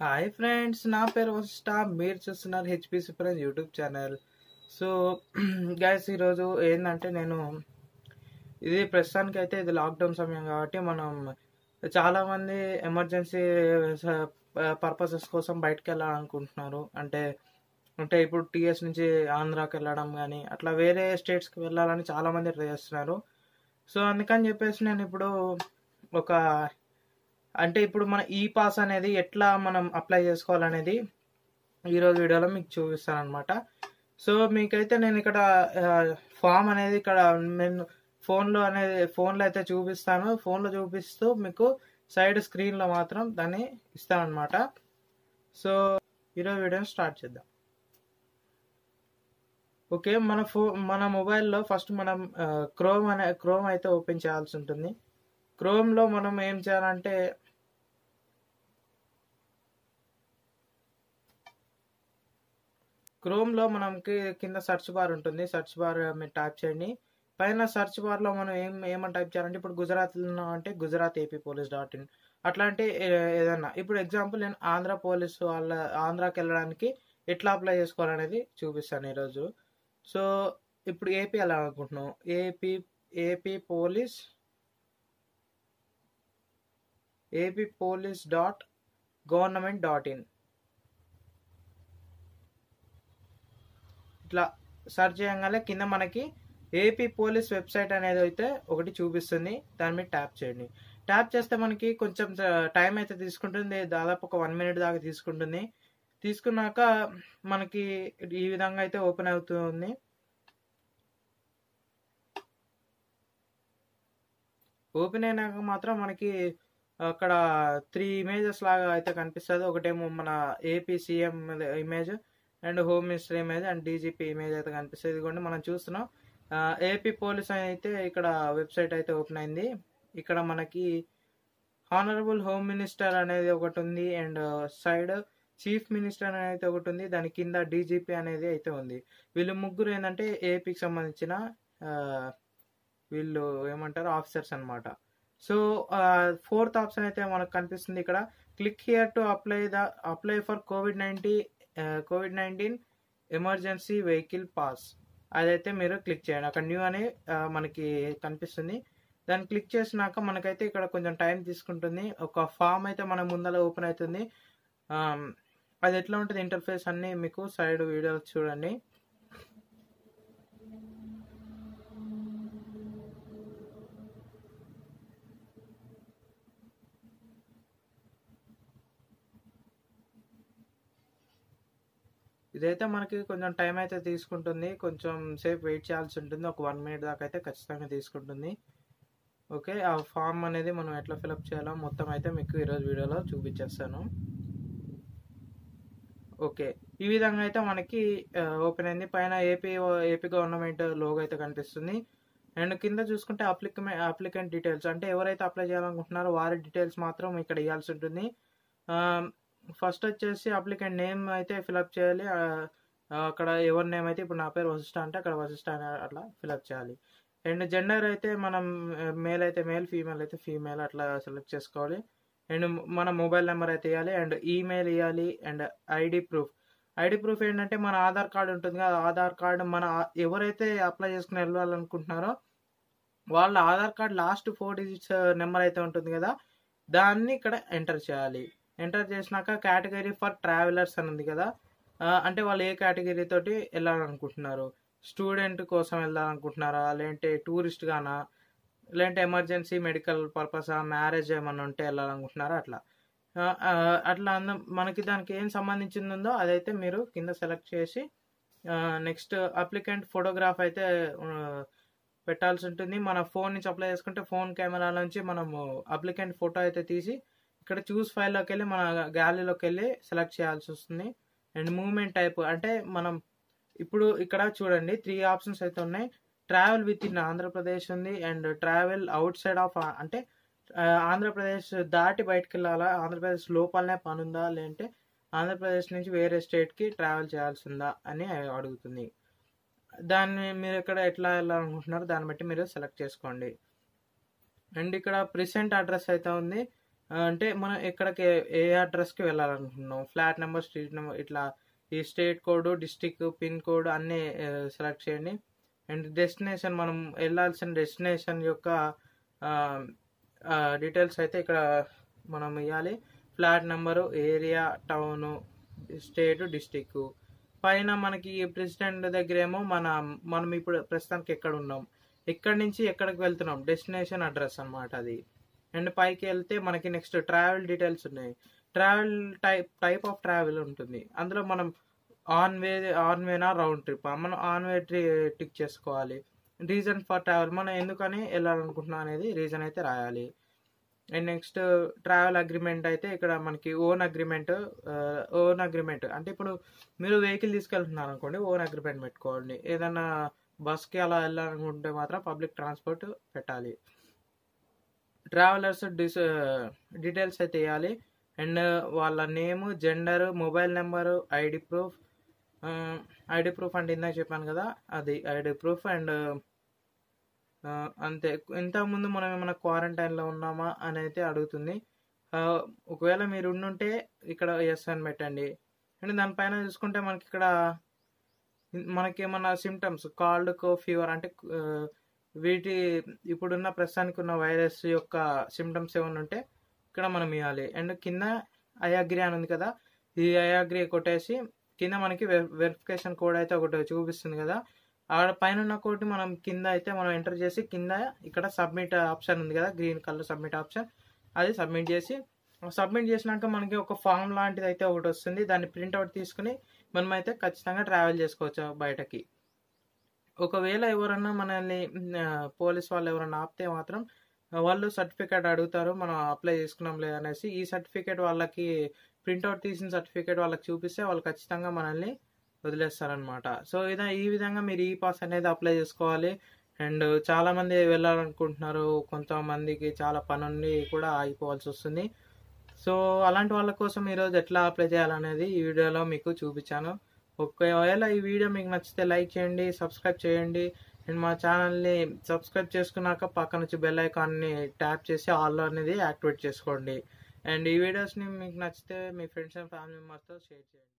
hi friends నా పేరు వస్టా మీరు చూస్తున్నారు HP friends YouTube channel so guys ఈరోజు ఏంటంటే నేను ఇది ప్రస్తుతానికి అయితే ఇది లాక్డౌన్ సమయం కాబట్టి మనం చాలామంది ఎమర్జెన్సీ పర్పసెస్ కోసం బయటకు వెళ్ళాలనుకుంటున్నారు అంటే అంటే ఇప్పుడు టీఎస్ నుంచి ఆంధ్రాకి వెళ్ళడం కానీ అట్లా వేరే స్టేట్స్కి వెళ్ళాలని చాలామంది ట్రై చేస్తున్నారు సో అందుకని చెప్పేసి నేను ఇప్పుడు ఒక అంటే ఇప్పుడు మన ఈ పాస్ అనేది ఎట్లా మనం అప్లై చేసుకోవాలనేది ఈరోజు వీడియోలో మీకు చూపిస్తాను అనమాట సో మీకైతే నేను ఇక్కడ ఫామ్ అనేది ఇక్కడ నేను ఫోన్లో అనేది ఫోన్లో అయితే చూపిస్తాను ఫోన్లో చూపిస్తూ మీకు సైడ్ స్క్రీన్లో మాత్రం దాన్ని ఇస్తామన్నమాట సో ఈరోజు వీడియోని స్టార్ట్ చేద్దాం ఓకే మన ఫో మన మొబైల్లో ఫస్ట్ మనం క్రోమ్ అనే క్రోమ్ అయితే ఓపెన్ చేయాల్సి ఉంటుంది క్రోమ్లో మనం ఏం చేయాలంటే లో మనకి కింద సెర్చ్ బార్ ఉంటుంది సర్చ్ బార్ మీరు టైప్ చేయండి పైన బార్ బార్లో మనం ఏం ఏమని టైప్ చేయాలంటే ఇప్పుడు గుజరాత్లో అంటే Gujarat AP police dot in అట్లాంటి ఏదన్నా ఇప్పుడు ఎగ్జాంపుల్ నేను ఆంధ్ర పోలీసు వాళ్ళ ఆంధ్రాకి వెళ్ళడానికి ఎట్లా అప్లై చేసుకోవాలనేది చూపిస్తాను ఈరోజు సో ఇప్పుడు ఏపీ ఎలా అనుకుంటున్నాం AP AP police AP police dot government dot in ఇట్లా సర్చ్ చేయగానే కింద మనకి ఏపీ పోలీస్ వెబ్సైట్ అనేది అయితే ఒకటి చూపిస్తుంది దాని మీద ట్యాప్ చేయండి ట్యాప్ చేస్తే మనకి కొంచెం టైం అయితే తీసుకుంటుంది దాదాపు ఒక వన్ మినిట్ దాకా తీసుకుంటుంది తీసుకున్నాక మనకి ఈ విధంగా అయితే ఓపెన్ అవుతుంది ఓపెన్ అయినాక మాత్రం మనకి అక్కడ త్రీ ఇమేజెస్ లాగా అయితే కనిపిస్తుంది ఒకటేమో మన AP CM image and home minister image and DGP image అయితే కనిపిస్తుంది ఇదిగోండి మనం చూస్తున్నాం ఏపీ పోలీస్ అయితే ఇక్కడ వెబ్సైట్ అయితే ఓపెన్ అయింది ఇక్కడ మనకి హానరబుల్ హోమ్ మినిస్టర్ అనేది ఒకటి ఉంది అండ్ సైడ్ చీఫ్ మినిస్టర్ అనేది ఒకటి ఉంది దాని కింద డీజీపీ అనేది అయితే ఉంది వీళ్ళు ముగ్గురు ఏంటంటే ఏపీకి సంబంధించిన వీళ్ళు ఏమంటారు ఆఫీసర్స్ అనమాట సో ఫోర్త్ ఆప్షన్ అయితే మనకు కనిపిస్తుంది ఇక్కడ click here to apply the apply for COVID nineteen COVID nineteen emergency vehicle pass అదైతే మీరు క్లిక్ చేయండి అక్కడ న్యూ అనే మనకి కనిపిస్తుంది దాన్ని క్లిక్ చేసినాక మనకైతే ఇక్కడ కొంచెం టైం తీసుకుంటుంది ఒక ఫామ్ అయితే మన ముందర ఓపెన్ అవుతుంది అది ఎట్లా ఉంటుంది ఇంటర్ఫేస్ అన్నీ మీకు సైడ్ వీడియోస్ చూడండి ఇదైతే మనకి కొంచెం టైం అయితే తీసుకుంటుంది కొంచెం సేపు వెయిట్ చేయాల్సి ఉంటుంది ఒక వన్ మినిట్ దాకా అయితే ఖచ్చితంగా తీసుకుంటుంది ఓకే ఆ ఫామ్ అనేది మనం ఎట్లా ఫిలప్ చేయాలో మొత్తం అయితే మీకు ఈరోజు వీడియోలో చూపించేస్తాను ఓకే ఈ విధంగా అయితే మనకి ఓపెన్ అయింది పైన ఏపీ ఏపీ గవర్నమెంట్ లోగో అయితే కనిపిస్తుంది అండ్ కింద చూసుకుంటే అప్లికమే అప్లికెంట్ డీటెయిల్స్ అంటే ఎవరైతే అప్లై చేయాలనుకుంటున్నారో వారి డీటెయిల్స్ మాత్రం ఇక్కడ ఇవ్వాల్సి ఉంటుంది ఫస్ట్ వచ్చేసి అప్లికెంట్ నేమ్ అయితే ఫిలప్ చేయాలి అక్కడ ఎవరి నేమ్ అయితే ఇప్పుడు నా పేరు వశిష్ట అంటే అక్కడ వశిష్ట అని అట్లా ఫిలప్ చేయాలి అండ్ జెండర్ అయితే మనం మేల్ అయితే మేల్ ఫీమేల్ అయితే ఫీమేల్ అట్లా సెలెక్ట్ చేసుకోవాలి అండ్ మన మొబైల్ నెంబర్ అయితే ఇవ్వాలి అండ్ ఈమెయిల్ ఇవ్వాలి and ID proof ID proof ఏంటంటే మన ఆధార్ కార్డు ఉంటుంది కదా ఆధార్ కార్డు మన ఎవరైతే అప్లై చేసుకుని వెళ్ళాలనుకుంటున్నారో వాళ్ళ Aadhaar card last four digits number అయితే ఉంటుంది కదా దాన్ని ఇక్కడ ఎంటర్ చేయాలి ఎంటర్ చేసినాక కేటగిరీ ఫర్ ట్రావెలర్స్ అని ఉంది కదా అంటే వాళ్ళు ఏ కేటగిరీ తోటి వెళ్ళాలనుకుంటున్నారు స్టూడెంట్ కోసం వెళ్ళాలనుకుంటున్నారా లేదంటే టూరిస్ట్ గానా లేదంటే ఎమర్జెన్సీ మెడికల్ పర్పసా మ్యారేజ్ ఏమన్నా ఉంటే వెళ్ళాలనుకుంటున్నారా అట్లా అట్లా అంద మనకి దానికి ఏం సంబంధించింది ఉందో అదైతే మీరు కింద సెలెక్ట్ చేసి నెక్స్ట్ అప్లికెంట్ ఫోటోగ్రాఫ్ అయితే పెట్టాల్సి ఉంటుంది మన ఫోన్ నుంచి అప్లై చేసుకుంటే ఫోన్ కెమెరా నుంచి మనము అప్లికెంట్ ఫోటో అయితే తీసి ఇక్కడ చూస్ ఫైల్లోకి వెళ్ళి మన గ్యాలరీలోకి వెళ్ళి సెలెక్ట్ చేయాల్సి వస్తుంది అండ్ మూవ్మెంట్ టైప్ అంటే మనం ఇప్పుడు ఇక్కడ చూడండి త్రీ ఆప్షన్స్ అయితే ఉన్నాయి ట్రావెల్ విత్ ఇన్ ఆంధ్రప్రదేశ్ ఉంది and travel outside of అంటే ఆంధ్రప్రదేశ్ uh, దాటి బయటకు వెళ్ళాలా ఆంధ్రప్రదేశ్ లోపలనే పని ఉందా లేదంటే ఆంధ్రప్రదేశ్ నుంచి వేరే స్టేట్కి ట్రావెల్ చేయాల్సి ఉందా అని అడుగుతుంది దాన్ని మీరు ఇక్కడ ఎట్లా వెళ్ళాలనుకుంటున్నారో దాన్ని బట్టి మీరు సెలెక్ట్ చేసుకోండి అండ్ ఇక్కడ ప్రెసెంట్ అడ్రస్ అయితే ఉంది అంటే మనం ఎక్కడికి ఏ అడ్రస్కి వెళ్ళాలనుకుంటున్నాం ఫ్లాట్ నెంబర్ స్ట్రీట్ నెంబర్ ఇట్లా ఈ state code district pin code అన్నీ సెలెక్ట్ చేయండి అండ్ డెస్టినేషన్ మనం వెళ్ళాల్సిన డెస్టినేషన్ యొక్క డీటెయిల్స్ అయితే ఇక్కడ మనం ఇవ్వాలి flat number area town state district పైన మనకి ప్రెసిడెంట్ దగ్గర ఏమో మన మనం ఇప్పుడు ప్రస్తుతానికి ఎక్కడ ఉన్నాం ఎక్కడి నుంచి ఎక్కడికి వెళ్తున్నాం డెస్టినేషన్ అడ్రస్ అనమాట అది అండ్ పైకి వెళ్తే మనకి నెక్స్ట్ ట్రావెల్ డీటెయిల్స్ ఉన్నాయి travel type type of travel ఉంటుంది అందులో మనం ఆన్ వే ఆన్ వేనా రౌండ్ ట్రిప్ మనం ఆన్ వే ట్రీ టిక్ చేసుకోవాలి రీజన్ ఫర్ ట్రావెల్ మనం ఎందుకని వెళ్ళాలనుకుంటున్నాం అనేది రీజన్ అయితే రాయాలి అండ్ నెక్స్ట్ ట్రావెల్ అగ్రిమెంట్ అయితే ఇక్కడ మనకి ఓన్ అగ్రిమెంట్ ఓన్ అగ్రిమెంట్ అంటే ఇప్పుడు మీరు వెహికల్ తీసుకెళ్తున్నారు అనుకోండి ఓన్ అగ్రిమెంట్ పెట్టుకోండి ఏదైనా బస్కి అలా వెళ్ళాలనుకుంటే మాత్రం పబ్లిక్ ట్రాన్స్పోర్ట్ పెట్టాలి ట్రావెలర్స్ డిస్ డీటెయిల్స్ అయితే ఇవ్వాలి అండ్ వాళ్ళ name gender mobile number ID proof ID proof అంటే ఇందాక చెప్పాను కదా అది ఐడి ప్రూఫ్ అండ్ అంతే ఇంతకుముందు మనం ఏమైనా క్వారంటైన్లో ఉన్నామా అని అయితే అడుగుతుంది ఒకవేళ మీరు ఉండుంటే ఇక్కడ ఎస్ అని పెట్టండి అండ్ దానిపైన చూసుకుంటే మనకి ఇక్కడ మనకి ఏమన్నా సిమ్టమ్స్ కాల్డ్ కో ఫీవర్ అంటే వీటి ఇప్పుడున్న ప్రస్తుతానికి ఉన్న వైరస్ యొక్క సిమ్టమ్స్ ఏమైనా ఉంటే ఇక్కడ మనం ఇవ్వాలి అండ్ కింద అయాగ్రి అని ఉంది కదా ఈ అయాగ్రి కొట్టేసి కింద మనకి వెరిఫికేషన్ కోడ్ అయితే ఒకటి చూపిస్తుంది కదా ఆడ పైన ఉన్న కోటి మనం కింద అయితే మనం ఎంటర్ చేసి కింద ఇక్కడ సబ్మిట్ ఆప్షన్ ఉంది కదా గ్రీన్ కలర్ సబ్మిట్ ఆప్షన్ అది సబ్మిట్ చేసి సబ్మిట్ చేసినాక మనకి ఒక ఫామ్ లాంటిది అయితే ఒకటి వస్తుంది దాన్ని ప్రింట్అవుట్ తీసుకుని మనమైతే ఖచ్చితంగా ట్రావెల్ చేసుకోవచ్చు బయటకి ఒకవేళ ఎవరన్నా మనల్ని పోలీస్ వాళ్ళు ఎవరన్నా ఆపితే మాత్రం వాళ్ళు సర్టిఫికేట్ అడుగుతారు మనం అప్లై చేసుకున్నాం లేదనేసి ఈ సర్టిఫికేట్ వాళ్ళకి ప్రింట్అవుట్ తీసిన సర్టిఫికేట్ వాళ్ళకి చూపిస్తే వాళ్ళు ఖచ్చితంగా మనల్ని వదిలేస్తారనమాట సో ఇదా ఈ విధంగా మీరు ఈ పాస్ అనేది అప్లై చేసుకోవాలి అండ్ చాలామంది వెళ్ళాలనుకుంటున్నారు కొంతమందికి చాలా పనుండి కూడా ఆగిపోవాల్సి వస్తుంది సో అలాంటి వాళ్ళ కోసం ఈరోజు ఎట్లా అప్లై చేయాలనేది ఈ వీడియోలో మీకు చూపించాను ఒకవేళ ఈ వీడియో మీకు నచ్చితే లైక్ చేయండి సబ్స్క్రైబ్ చేయండి అండ్ మా ఛానల్ని సబ్స్క్రైబ్ చేసుకున్నాక పక్కన వచ్చి బెల్ ఐకాన్ని ట్యాప్ చేసి ఆల్ అనేది యాక్టివేట్ చేసుకోండి అండ్ ఈ వీడియోస్ని మీకు నచ్చితే మీ ఫ్రెండ్స్ అండ్ ఫ్యామిలీ మెంబర్స్తో షేర్ చేయండి